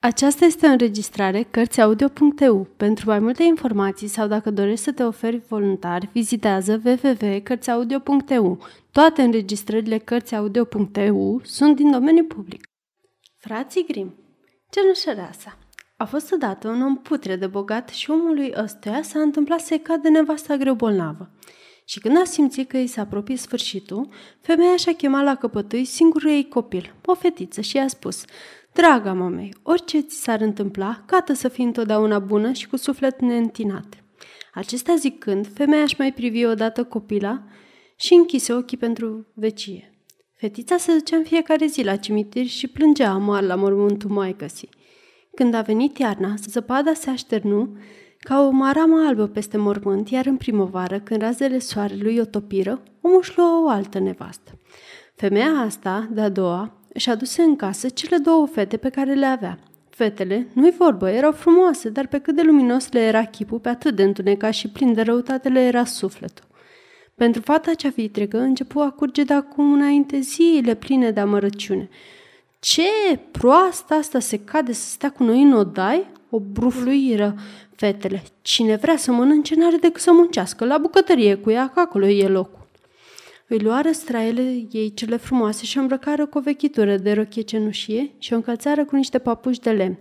Aceasta este o înregistrare Cărțiaudio.eu. Pentru mai multe informații sau dacă dorești să te oferi voluntar, vizitează www.cărțiaudio.eu. Toate înregistrările Cărțiaudio.eu sunt din domeniu public. Frații Grim Cenușăreasa A fost odată un om putre de bogat și omului ăstuia s-a întâmplat să cadă nevasta greu bolnavă. Și când a simțit că îi se apropie sfârșitul, femeia și-a chemat la căpătâi singurul ei copil, o fetiță, și i-a spus – Draga mamei, orice ți s-ar întâmpla, cată să fii întotdeauna bună și cu suflet neîntinat. Acestea zicând, femeia își mai privi odată copila și închise ochii pentru vecie. Fetița se ducea în fiecare zi la cimitir și plângea amar la mormântul maicăsii. Când a venit iarna, zăpada se așternu ca o maramă albă peste mormânt, iar în primăvară, când razele soarelui o topiră, omul își lua o altă nevastă. Femeia asta, de-a doua, și aduse în casă cele două fete pe care le avea. Fetele, nu-i vorbă, erau frumoase, dar pe cât de luminos le era chipul, pe atât de întunecat și plin de răutate le era sufletul. Pentru fata cea vitregă începu a curge de acum înainte zile pline de amărăciune. Ce proastă asta se cade să stea cu noi în odai? O brufluiră fetele. Cine vrea să mănânce, n-are decât să muncească la bucătărie cu ea, că acolo e loc. Îi luară straele ei cele frumoase și o îmbrăcară cu o vechitură de rochie cenușie și o încălțară cu niște papuși de lemn.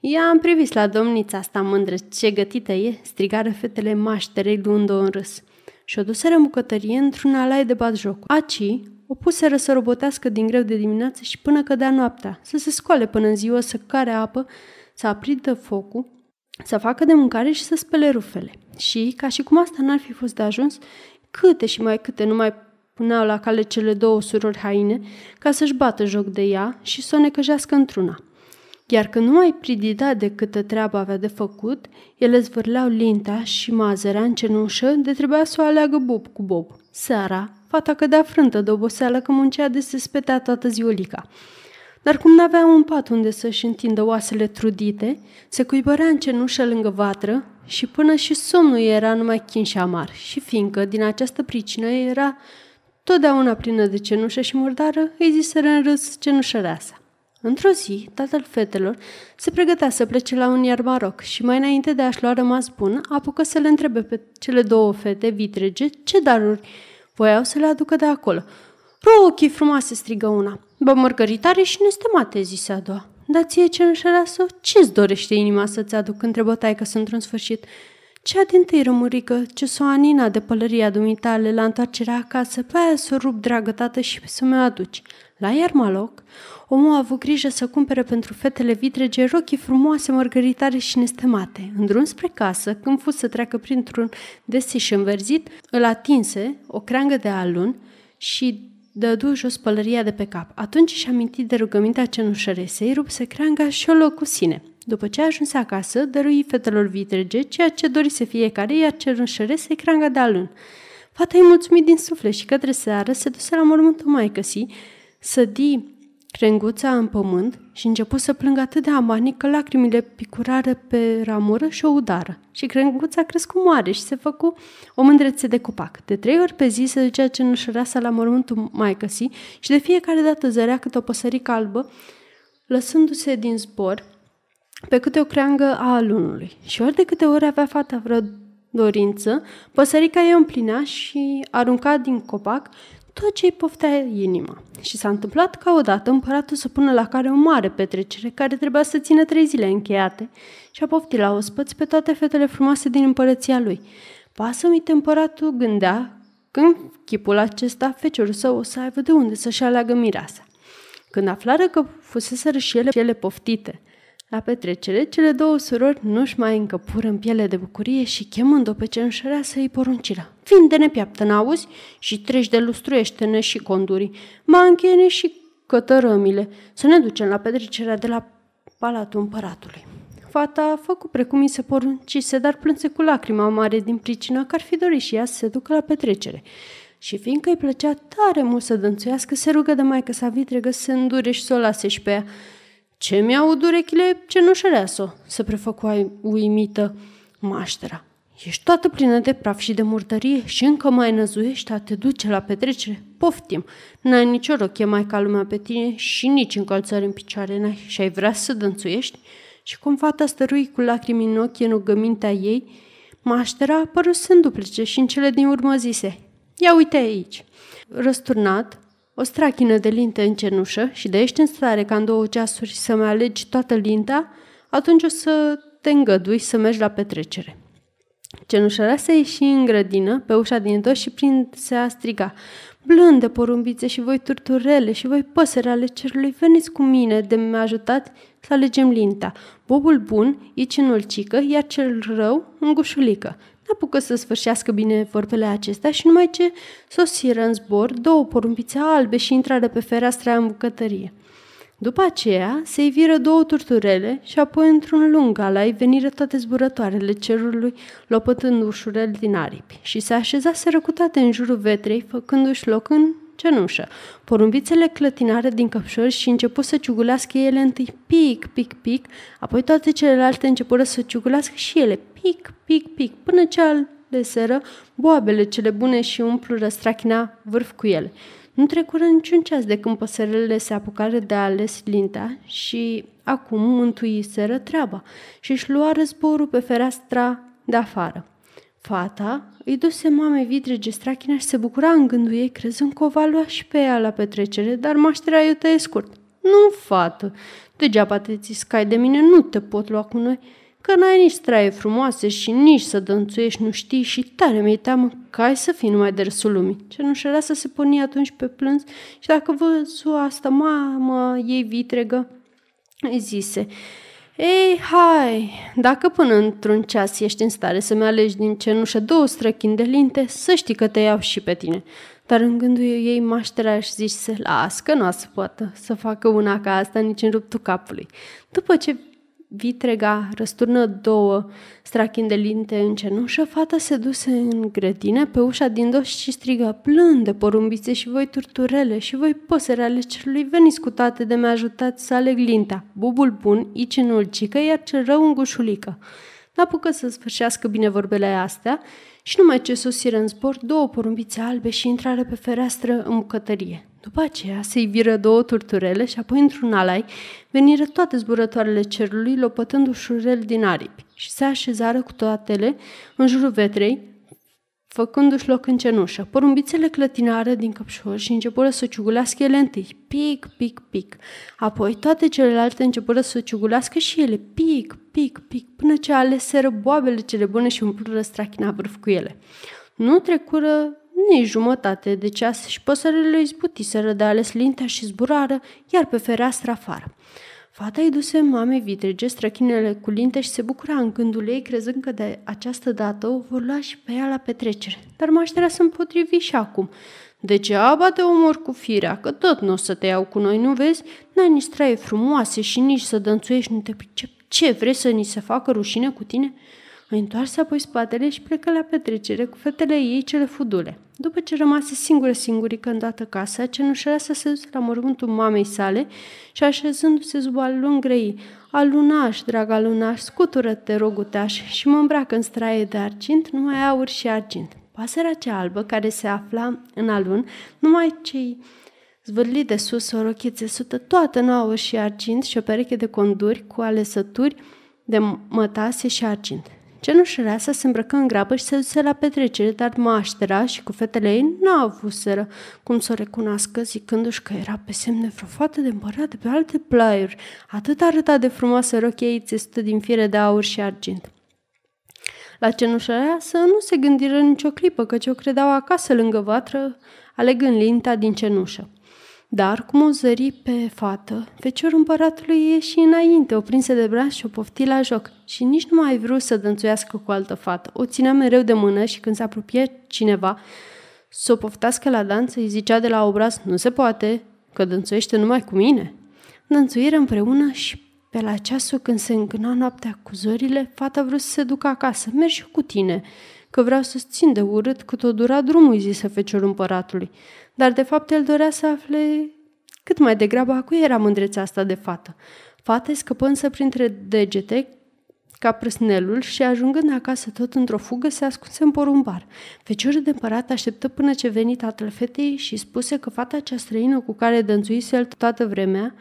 Ea am privit la domnița asta mândră, ce gătită e, strigară fetele mașterei luând-o în râs. Și o duseră în bucătărie într-un alai de joc. Aci o puseră să robotească din greu de dimineață și până cădea noaptea, să se scoale până în ziua, să care apă, să aprindă focul, să facă de mâncare și să spele rufele. Și, ca și cum asta n-ar fi fost de ajuns, câte și mai câte numai puneau la cale cele două surori haine ca să-și bată joc de ea și să o necăjească într-una. Iar când nu mai pridida de câtă treabă avea de făcut, ele zvârleau linta și mazărea în cenușă de trebuia să o aleagă Bob cu Bob. Seara, fata cădea frântă de oboseală că muncea de se spetea toată ziulica. Dar cum n-avea un pat unde să-și întindă oasele trudite, se cuibărea în cenușă lângă vatră și până și somnul era numai chin și amar și fiindcă din această pricină era totdeauna plină de cenușă și murdară, îi ziseră în râs cenușăreasa. Într-o zi, tatăl fetelor se pregătea să plece la un iarmaroc și mai înainte de a-și lua rămas bun, apucă să le întrebe pe cele două fete vitrege ce daruri voiau să le aducă de acolo. ochii frumoase, strigă una. Bă, mărgăritare și nestemate, zise a doua. Dar ție ce ce-ți dorește inima să-ți aduc? întrebă taică într-un sfârșit. Cea din tâi rămurică, ce s-o anina de pălăria dumitale la întoarcerea acasă, aia să o rup, dragă tată, și să mi-o aduci. La maloc, omul a avut grijă să cumpere pentru fetele vitrege rochii frumoase, mărgăritare și nestemate. În drum spre casă, când fus să treacă printr-un desiș înverzit, îl atinse o creangă de alun și dădu jos pălăria de pe cap. Atunci și-a mintit de rugămintea cenușăresei, rupse creanga și o cu sine. După ce ajunse acasă, dărui fetelor vitrege ceea ce dorise fiecare, iar cerânșărese cranga de alun. Fata îi mulțumit din suflet și către seară se duse la mormântul să di crenguța în pământ și început să plângă atât de amarnic că lacrimile picurară pe ramură și o udară. Și crenguța crescu mare și se făcu o mândrețe de copac. De trei ori pe zi se ducea cenușăreasa la mormântul maicăsii și de fiecare dată zărea câte o păsărică albă, lăsându-se din zbor pe câte o creangă a alunului. Și ori de câte ori avea fata vreo dorință, păsărica ei împlinea și arunca din copac tot ce-i poftea inima. Și s-a întâmplat ca odată împăratul să pună la care o mare petrecere care trebuia să țină trei zile încheiate și a poftit la ospăți pe toate fetele frumoase din împărăția lui. Pasămite împăratul gândea când chipul acesta feciorul său o să aibă de unde să-și aleagă mireasa. Când aflară că fuseseră și ele, și ele poftite la petrecere, cele două surori nu-și mai încăpură în piele de bucurie și chemând-o pe cenșărea să îi porunciră. Fiind de nepiaptă, n-auzi? Și treci de lustruiește-ne și condurii. Mă închene și cătărămile. Să ne ducem la petrecerea de la Palatul Împăratului. Fata a făcut precum i se poruncise, dar plânse cu lacrima mare din pricina că ar fi dorit și ea să se ducă la petrecere. Și fiindcă îi plăcea tare mult să dănțuiască, se rugă de maică să vitregă să îndure și să o lase și pe ea. Ce mi au durechile ce nu șereasă?" se prefăcua uimită maștera. Ești toată plină de praf și de murdărie și încă mai năzuiești a te duce la petrecere? Poftim! N-ai nicio rochie mai ca lumea pe tine și nici încălțări în picioare n-ai și ai vrea să dănțuiești? Și cum fata stărui cu lacrimi în ochi în rugămintea ei, maștera a apărut să înduplece și în cele din urmă zise, Ia uite aici! Răsturnat, o strachină de linte în cenușă și de ești în stare ca în două ceasuri să mă alegi toată linta, atunci o să te îngădui să mergi la petrecere. Cenușărea se ieși în grădină, pe ușa din dos și prin se a striga. Blânde porumbițe și voi turturele și voi păsări ale cerului, veniți cu mine de mi-a ajutat să alegem linta. Bobul bun, ici în iar cel rău, în gușulică apucă să sfârșească bine vorbele acestea și numai ce sosiră în zbor două porumbițe albe și intrară pe fereastra în bucătărie. După aceea se iviră două turturele și apoi într-un lung alai veniră toate zburătoarele cerului, lopătând ușurel din aripi și se așezaseră cu toate în jurul vetrei, făcându-și loc în cenușă, porumbițele clătinare din căpșori și început să ciugulească ele întâi pic, pic, pic, apoi toate celelalte începură să ciugulească și ele pic, pic, pic, până ce al de seră boabele cele bune și umplu răstrachina vârf cu ele. Nu trecură niciun ceas de când păsărelele se apucară de a ales lintea și acum mântuiseră treaba și își lua războrul pe fereastra de afară. Fata îi duse mamei vitrege strachina și se bucura în gândul ei, crezând că o va lua și pe ea la petrecere, dar maștera i tăie scurt. Nu, fată, degeaba te scai de mine, nu te pot lua cu noi, că n-ai nici straie frumoase și nici să dănțuiești, nu știi și tare mi-e teamă că ai să fii numai de râsul lumii. Cenușărea să se pune atunci pe plâns și dacă văzu asta, mamă, ei vitregă, îi zise, ei, hai, dacă până într-un ceas ești în stare să-mi alegi din cenușă două străchini de linte, să știi că te iau și pe tine. Dar în gândul ei maștera și zice, las, că nu o să poată să facă una ca asta nici în ruptul capului. După ce vitrega, răsturnă două linte în cenușă, fata se duse în grădină pe ușa din dos și strigă, de porumbițe și voi turturele și voi păsări ale cerului, veniți cu toate de mi-a ajutat să aleg linta. Bubul bun, ici în ulcică, iar cel rău în gușulică. N-apucă să sfârșească vorbele astea și numai ce sosire în zbor două porumbițe albe și intrare pe fereastră în bucătărie. După aceea se viră două turturele și apoi într-un alai veniră toate zburătoarele cerului, lopătând ușurel din aripi și se așezară cu toatele în jurul vetrei, făcându-și loc în cenușă. Porumbițele clătinară din căpșor și începură să ciugulească ele întâi, pic, pic, pic. Apoi toate celelalte începură să ciugulească și ele, pic, pic, pic, până ce aleseră boabele cele bune și umplură strachina vârf cu ele. Nu trecură Lunei jumătate de ceas și păsările zbutiseră de ales lintea și zburară, iar pe fereastră afară. Fata îi duse mamei vitrege străchinele cu linte și se bucura în gândul ei, crezând că de această dată o vor lua și pe ea la petrecere. Dar mașterea sunt potrivi și acum. Degeaba te omor cu firea, că tot nu o să te iau cu noi, nu vezi? N-ai nici traie frumoase și nici să dănțuiești, nu te pricep. Ce, vrei să ni se facă rușine cu tine?" Îi întoarse apoi spatele și plecă la petrecere cu fetele ei cele fudule. După ce rămase singură singurică în dată casa, cenușărea s-a sedus la mormântul mamei sale și așezându-se sub al lungrei, grei, alunaș, draga lunaș, scutură-te, rogutaș, și mă îmbracă în straie de argint, numai aur și argint. Pasărea cea albă, care se afla în alun, numai cei zvârli de sus o rochiță sută toată în aur și argint și o pereche de conduri cu alesături de mătase și argint. Cenușăreasa se îmbrăcă în grabă și se duse la petrecere, dar maștera și cu fetele ei n-a avut sără cum să o recunoască, zicându-și că era pe semne vreo fată de împărat de pe alte plaiuri. Atât arăta de frumoasă rochie ei țestă din fire de aur și argint. La să nu se gândiră nicio clipă, căci o credeau acasă lângă vatră, alegând linta din cenușă. Dar, cum o zări pe fată, feciorul împăratului ieși înainte, o prinse de braț și o pofti la joc și nici nu mai vrut să dănțuiască cu altă fată. O ținea mereu de mână și când se apropie cineva să o poftească la danță, îi zicea de la obraz, nu se poate, că dănțuiește numai cu mine. Dănțuire împreună și pe la ceasul când se îngâna noaptea cu zorile, fata vrut să se ducă acasă, mergi cu tine, că vreau să-ți țin de urât cât o dura drumul, zise feciorul împăratului. Dar de fapt el dorea să afle cât mai degrabă a cui era mândrețea asta de fată. Fata scăpă însă printre degete ca prâsnelul și ajungând acasă tot într-o fugă se ascunse în porumbar. Feciorul de împărat așteptă până ce venit tatăl fetei și spuse că fata cea străină cu care dănțuise el toată vremea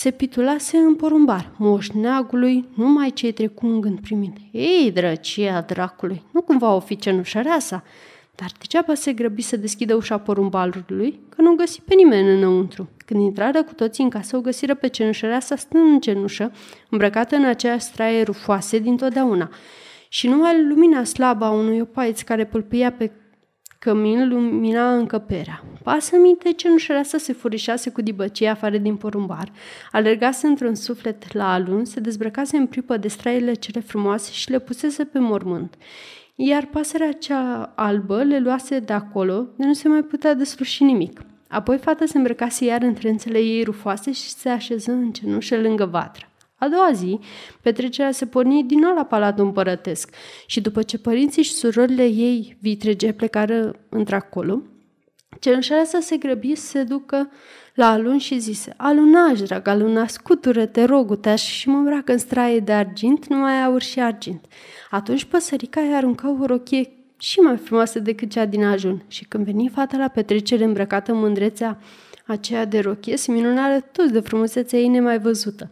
se pitulase în porumbar moșneagului numai ce-i trecu în gând primind. Ei, drăcia dracului, nu cumva o fi cenușăreasa, dar degeaba se grăbi să deschidă ușa porumbalului, că nu găsi pe nimeni înăuntru. Când intrară cu toții în casă, o găsiră pe cenușăreasa stând în cenușă, îmbrăcată în aceeași straie rufoase dintotdeauna. Și numai lumina slabă a unui opaiț care pâlpâia pe cămin lumina încăperea. pasă minte ce nu șerea să se furișase cu dibăcie afară din porumbar. Alergase într-un suflet la alun, se dezbrăcase în pripă de straile cele frumoase și le pusese pe mormânt. Iar pasărea cea albă le luase de acolo, de nu se mai putea desluși nimic. Apoi fata se îmbrăcase iar în trențele ei rufoase și se așeză în cenușă lângă vatră. A doua zi, petrecerea se porni din nou la Palatul Împărătesc și după ce părinții și surorile ei vitrege plecară într-acolo, cel să se grăbi să se ducă la alun și zise, alunaș, drag, aluna, scutură-te, rog, te și mă îmbrac în straie de argint, numai aur și argint. Atunci păsărica i arunca o rochie și mai frumoasă decât cea din ajun și când veni fata la petrecere îmbrăcată mândrețea aceea de rochie, se minunară tot de frumusețea ei nemai văzută.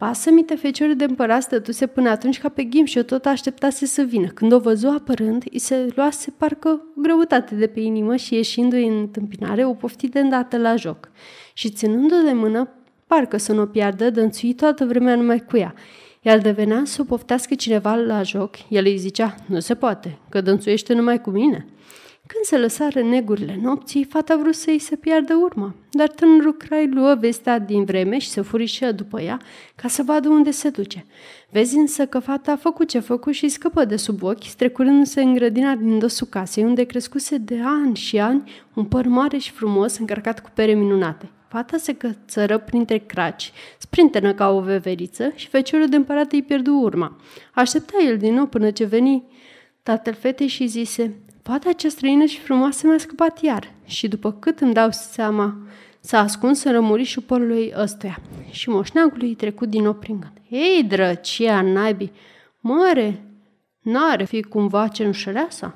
Pasă-mi te feciorul de împărat stătuse până atunci ca pe ghim și o tot așteptase să vină. Când o văzu apărând, îi se luase parcă o greutate de pe inimă și ieșindu-i în întâmpinare, o pofti de îndată la joc. Și ținându-o de mână, parcă să nu o piardă, dănțui toată vremea numai cu ea. Iar devenea să o poftească cineva la joc, el îi zicea, nu se poate, că dănțuiește numai cu mine. Când se lăsară negurile nopții, fata vrut să-i se piardă urma, dar tânărul Crai luă vestea din vreme și se furișă după ea ca să vadă unde se duce. Vezi însă că fata a făcut ce a făcut și scăpă de sub ochi, strecurându-se în grădina din dosul casei, unde crescuse de ani și ani un păr mare și frumos încărcat cu pere minunate. Fata se cățără printre craci, sprintenă ca o veveriță și feciorul de împărat îi pierdu urma. Aștepta el din nou până ce veni tatăl fetei și zise, Fata această străină și frumoasă mi-a scăpat iar și după cât îmi dau seama s-a ascuns în rămurișul părului ăstuia și moșneagului îi trecut din nou prin gând. Ei, drăcia naibii, Mare? n-are fi cumva sa?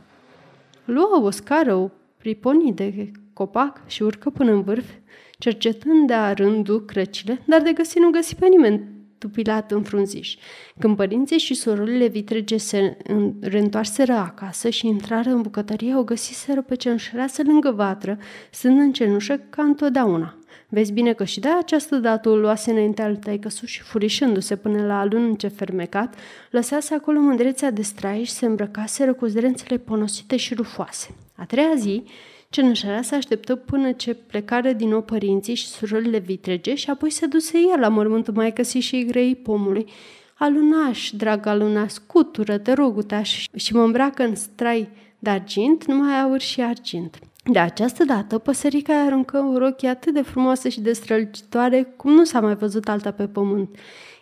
Luă o scară, o priponi de copac și urcă până în vârf, cercetând de-a rândul crăcile, dar de găsi nu găsi pe nimeni, tupilat în frunziș. Când părinții și sorurile vitrege se reîntoarseră acasă și intrară în bucătărie, o găsiseră pe cenușăreasă lângă vatră, sunt în cenușă ca întotdeauna. Vezi bine că și de această dată o luase înainte al tăicăsu și furișându-se până la alunce fermecat, lăsase acolo mândrețea de straie și se îmbrăcaseră cu zrențele ponosite și rufoase. A treia zi, Cenușarea se așteptă până ce plecare din nou părinții și surorile vitrege și apoi se duse el la mormântul maicăsii și grei pomului. Alunaș, drag alunaș, scutură, te rog, utaș, și mă îmbracă în strai de argint, numai aur și argint. De această dată, păsărica îi aruncă o rochie atât de frumoasă și de strălucitoare cum nu s-a mai văzut alta pe pământ,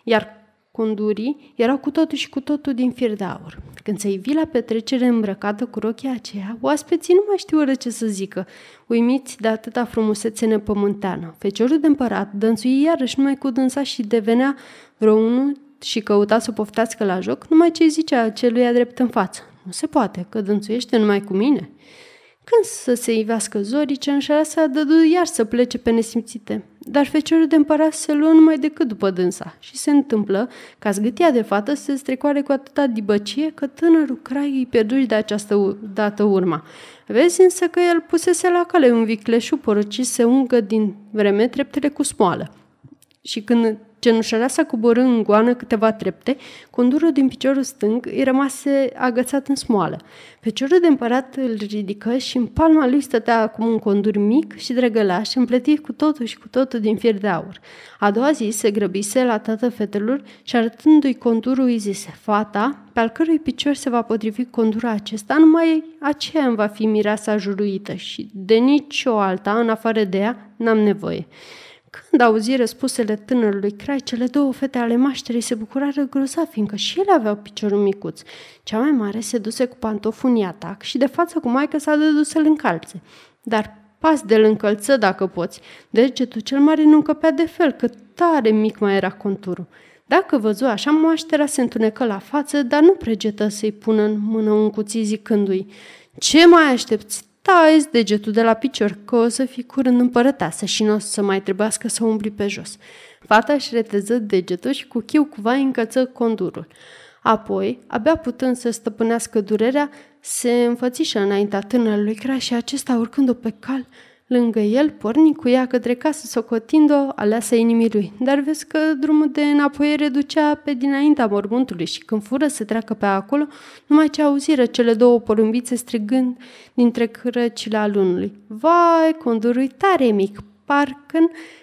iar condurii erau cu totul și cu totul din fir de aur. Când se ivi la petrecere îmbrăcată cu rochia aceea, oaspeții nu mai știură ce să zică, uimiți de atâta frumusețe nepământeană. Feciorul de împărat dănțui iarăși numai cu dânsa și devenea răunul și căuta să poftească la joc numai ce zicea celui drept în față. Nu se poate, că dănțuiește numai cu mine. Când să se ivească zorii, a dădu iar să plece pe nesimțite. Dar feciorul de împărat se luă numai decât după dânsa și se întâmplă ca zgâtia de fată se strecoare cu atâta dibăcie că tânărul crai îi pierduși de această dată urma. Vezi însă că el pusese la cale un vicleșu porocit se ungă din vreme treptele cu smoală. Și când s-a coborât în goană câteva trepte, condurul din piciorul stâng îi rămase agățat în smoală. Peciorul de împărat îl ridică și în palma lui stătea acum un condur mic și drăgălaș, împletit cu totul și cu totul din fier de aur. A doua zi se grăbise la tată fetelor și arătându-i condurul îi zise, fata, pe al cărui picior se va potrivi condura acesta, numai aceea îmi va fi mireasa juruită și de nicio alta, în afară de ea, n-am nevoie. Când auzi răspusele tânărului Crai, cele două fete ale mașterii se bucurară grozav, fiindcă și ele aveau piciorul micuț. Cea mai mare se duse cu pantoful în iatac și de față cu maică s-a dus în calțe. Dar pas de-l încălță dacă poți. Degetul cel mare nu încăpea de fel, că tare mic mai era conturul. Dacă văzu așa, moașterea se întunecă la față, dar nu pregetă să-i pună în mână un cuțit zicându-i Ce mai aștepți? Taezi degetul de la picior că o să fii curând împărăteasă și nu o să mai trebuiască să umbli pe jos. Fata își reteză degetul și cu chiu cu vai încăță condurul. Apoi, abia putând să stăpânească durerea, se înfățișă înaintea tânărului crea și acesta, urcând-o pe cal, Lângă el porni cu ea către casă, socotind-o aleasă inimii lui. Dar vezi că drumul de înapoiere ducea pe dinaintea mormântului și când fură să treacă pe acolo, numai ce auziră cele două porumbițe strigând dintre crăcile alunului. Vai, tare mic, parcă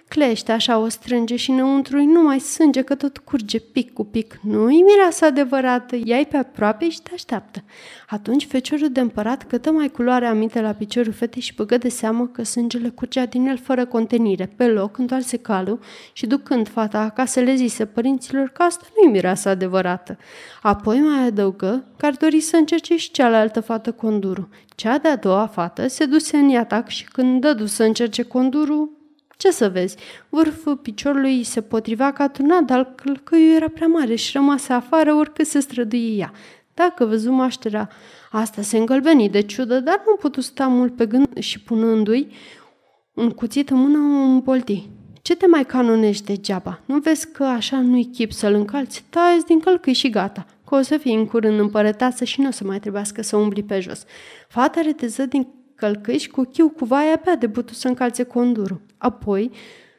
Clește așa o strânge și înăuntru nu mai sânge că tot curge pic cu pic. Nu-i mireasa adevărată, ia pe aproape și te așteaptă. Atunci feciorul de împărat cătă mai culoare aminte la piciorul fetei și băgă de seamă că sângele curgea din el fără contenire. Pe loc întoarse calul și ducând fata acasă le zise părinților că asta nu-i mireasa adevărată. Apoi mai adăugă că ar dori să încerce și cealaltă fată condurul. Cea de-a doua fată se duse în iatac și când dădu să încerce condurul, ce să vezi? Vârful piciorului se potrivea ca tuna, dar călcăiul era prea mare și rămase afară oricât se străduie ea. Dacă văzu mașterea asta se îngălbeni de ciudă, dar nu putu sta mult pe gând și punându-i un cuțit în mână un bolti. Ce te mai canonești degeaba? Nu vezi că așa nu-i chip să-l încalți? Taieți din călcâi și gata, că o să fii în curând împărăteasă și nu o să mai trebuiască să umbli pe jos. Fata reteză din călcâi și cu chiu cu vaia de debutu să încalțe condurul. Apoi,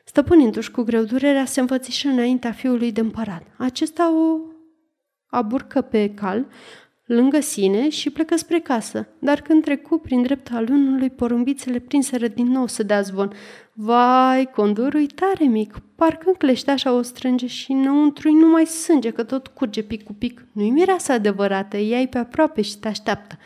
stăpânindu-și cu greu durerea, se învățișă înaintea fiului de împărat. Acesta o aburcă pe cal, lângă sine și plecă spre casă, dar când trecu prin drepta lunului, porumbițele prinseră din nou să dea zvon. Vai, condorul tare mic, parcă așa o strânge și înăuntru nu mai sânge, că tot curge pic cu pic. Nu-i mireasa adevărată, ea pe aproape și te așteaptă.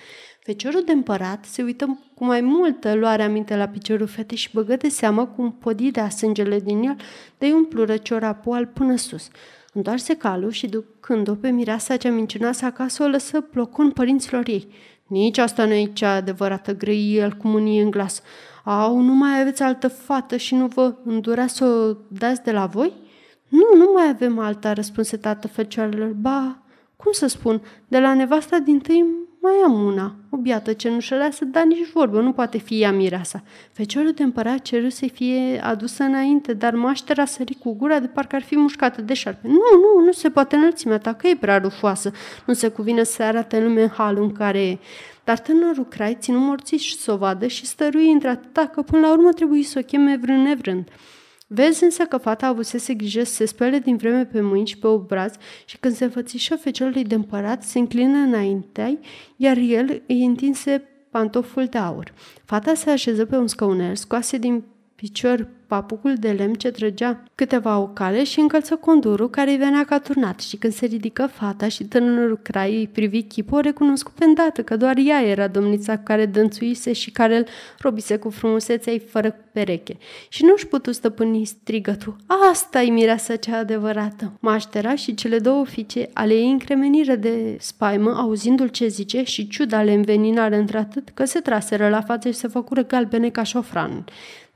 Feciorul de împărat se uită cu mai multă luare aminte la piciorul fetei și băgă de seamă cum podidea sângele din el, de un plură ciorapul până sus. Întoarse calul și ducând-o pe mireasa cea mincinoasă acasă, o lăsă plocun părinților ei. Nici asta nu e cea adevărată, grăi el cu mânie în glas. Au, nu mai aveți altă fată și nu vă îndurea să o dați de la voi? Nu, nu mai avem alta, răspunse tată fecioarelor. Ba, cum să spun, de la nevasta din tâi mai am una, o biată cenușăreasă, dar nici vorbă, nu poate fi ea mireasa. Feciorul de împărat ceru să fie adusă înainte, dar maștera sări cu gura de parcă ar fi mușcată de șarpe. Nu, nu, nu se poate înălțimea ta, că e prea rufoasă. Nu se cuvine să arate lume în halul în care e. Dar tânărul Crai ținu morții și să o vadă și stărui într-atâta că până la urmă trebuie să o cheme vrând nevrând. Vezi însă că fata avusese grijă să se spele din vreme pe mâini și pe obraz și când se înfățișă feciorului de împărat, se înclină înaintea, iar el îi întinse pantoful de aur. Fata se așeză pe un scaunel, scoase din picior papucul de lemn ce trăgea câteva ocale și încălță condurul care îi venea ca turnat și când se ridică fata și tânărul crai îi privi chipul, o recunoscu pe îndată că doar ea era domnița cu care dănțuise și care îl robise cu frumusețea ei fără pereche. Și nu-și putu stăpâni strigătul. asta e mireasa cea adevărată. Maștera și cele două ofice ale ei încremeniră de spaimă, auzindu-l ce zice și ciuda le înveninare într-atât că se traseră la față și se făcură galbene ca șofran.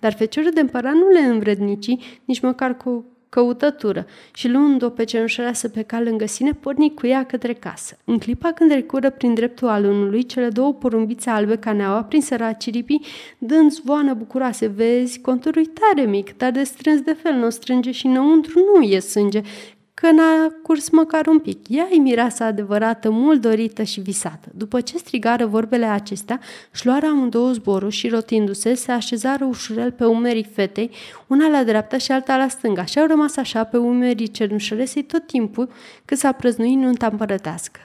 Dar feciorul de împărat nu le învrednici nici măcar cu căutătură și luând-o pe cenușăreasă pe cal lângă sine, porni cu ea către casă. În clipa când recură prin dreptul alunului, cele două porumbițe albe ca neaua aprinseră ciripii, dând zvoană bucuroase, vezi, conturul tare mic, dar de strâns de fel nu n-o strânge și înăuntru nu e sânge, că n-a curs măcar un pic. Ea e mireasa adevărată, mult dorită și visată. După ce strigară vorbele acestea, își luară amândouă zborul și, rotindu-se, se așezară ușurel pe umerii fetei, una la dreapta și alta la stânga și au rămas așa pe umerii cernușăresei tot timpul cât s-a prăznuit nunta împărătească.